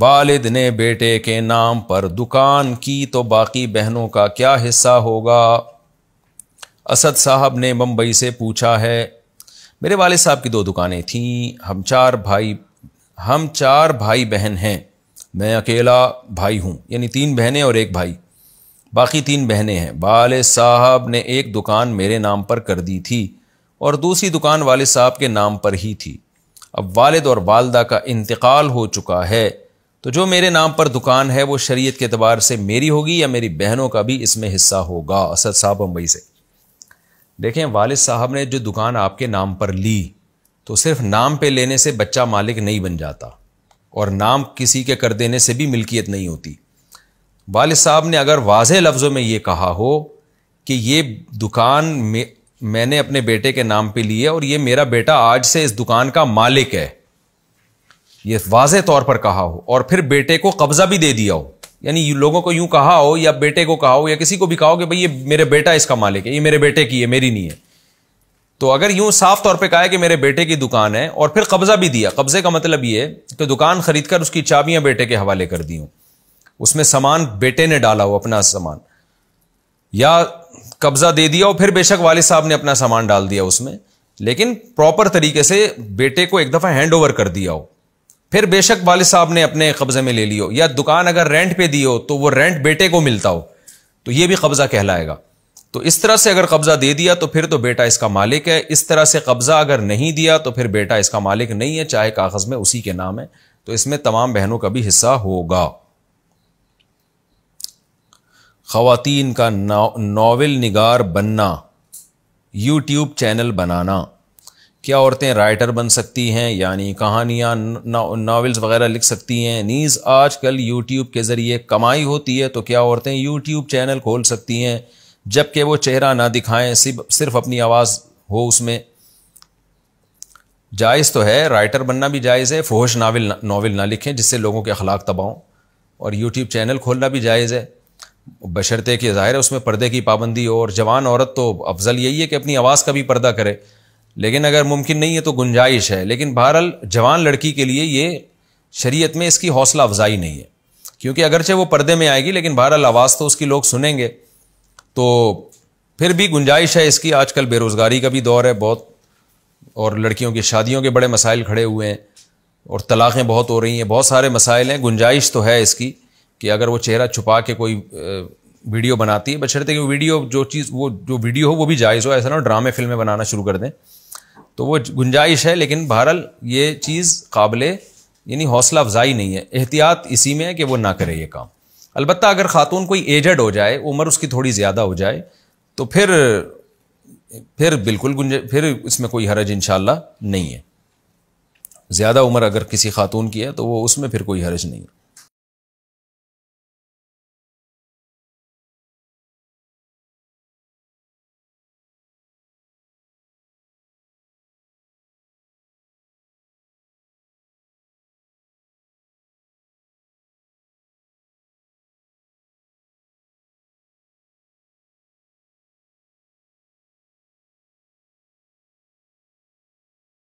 वालिद ने बेटे के नाम पर दुकान की तो बाकी बहनों का क्या हिस्सा होगा असद साहब ने मुंबई से पूछा है मेरे वाले साहब की दो दुकानें थीं हम चार भाई हम चार भाई बहन हैं मैं अकेला भाई हूँ यानी तीन बहनें और एक भाई बाकी तीन बहनें हैं वाले साहब ने एक दुकान मेरे नाम पर कर दी थी और दूसरी दुकान वाले साहब के नाम पर ही थी अब वालिद और वालदा का इंतकाल हो चुका है तो जो मेरे नाम पर दुकान है वो शरीयत के अतबार से मेरी होगी या मेरी बहनों का भी इसमें हिस्सा होगा असद साहब मुंबई से देखें वाल साहब ने जो दुकान आपके नाम पर ली तो सिर्फ नाम पे लेने से बच्चा मालिक नहीं बन जाता और नाम किसी के कर देने से भी मिल्कियत नहीं होती वाल साहब ने अगर वाज लफ्ज़ों में ये कहा हो कि ये दुकान मैंने अपने बेटे के नाम पे ली है और ये मेरा बेटा आज से इस दुकान का मालिक है ये वाज तौर पर कहा हो और फिर बेटे को कब्जा भी दे दिया हो यानी लोगों को यूं कहा हो या बेटे को कहा हो या किसी को भी कहा हो कि भाई ये मेरे बेटा इसका मालिक है ये मेरे बेटे की है मेरी नहीं है तो अगर यूं साफ तौर पे कहा है कि मेरे बेटे की दुकान है और फिर कब्जा भी दिया कब्जे का मतलब ये कि दुकान खरीद कर उसकी चाबियां बेटे के हवाले कर दी हूं उसमें सामान बेटे ने डाला हो अपना सामान या कब्जा दे दिया हो फिर बेशक वाले साहब ने अपना सामान डाल दिया उसमें लेकिन प्रॉपर तरीके से बेटे को एक दफ़ा हैंड ओवर कर दिया हो फिर बेशक वाले साहब ने अपने कब्जे में ले लियो या दुकान अगर रेंट पे दी हो तो वो रेंट बेटे को मिलता हो तो ये भी कब्जा कहलाएगा तो इस तरह से अगर कब्जा दे दिया तो फिर तो बेटा इसका मालिक है इस तरह से कब्जा अगर नहीं दिया तो फिर बेटा इसका मालिक नहीं है चाहे कागज में उसी के नाम है तो इसमें तमाम बहनों का भी हिस्सा होगा खातन का नावल निगार बनना यूट्यूब चैनल बनाना क्या औरतें राइटर बन सकती हैं यानी कहानियाँ नावल्स वगैरह लिख सकती हैं नीज़ आज कल यूट्यूब के ज़रिए कमाई होती है तो क्या औरतें यूट्यूब चैनल खोल सकती हैं जबकि वो चेहरा ना दिखाएं सिर्फ सिर्फ अपनी आवाज़ हो उसमें जायज़ तो है राइटर बनना भी जायज़ है फोहश नावल नावल ना लिखें जिससे लोगों के अखलाक तबाहों और यूट्यूब चैनल खोलना भी जायज़ है बशरते कि ज़ाहिर है उसमें पर्दे की पाबंदी हो और जवान औरत तो अफजल यही है कि अपनी आवाज़ का भी पर्दा करे लेकिन अगर मुमकिन नहीं है तो गुंजाइश है लेकिन बहरहाल जवान लड़की के लिए ये शरीयत में इसकी हौसला अफजाई नहीं है क्योंकि अगरचे वो पर्दे में आएगी लेकिन बहरहाल आवाज़ तो उसकी लोग सुनेंगे तो फिर भी गुंजाइश है इसकी आजकल बेरोज़गारी का भी दौर है बहुत और लड़कियों की शादियों के बड़े मसाइल खड़े हुए हैं और तलाक़ें बहुत हो रही हैं बहुत सारे मसाइल हैं गुंजाइश तो है इसकी कि अगर वो चेहरा छुपा के कोई वीडियो बनाती है बशर्ते कि वीडियो जो चीज़ वो जो वीडियो हो वो भी जायज़ हो ऐसा ना ड्रामे फिल्में बनाना शुरू कर दें तो वो गुंजाइश है लेकिन बहरहाल ये चीज़ काबिल यानी हौसला अफजाई नहीं है एहतियात इसी में है कि वो ना करे ये काम अलबत्त अगर ख़ातून कोई एजड हो जाए उम्र उसकी थोड़ी ज़्यादा हो जाए तो फिर फिर बिल्कुल गुंज फिर इसमें कोई हरज इन नहीं है ज़्यादा उम्र अगर किसी खातून की है तो वो उसमें फिर कोई हरज नहीं है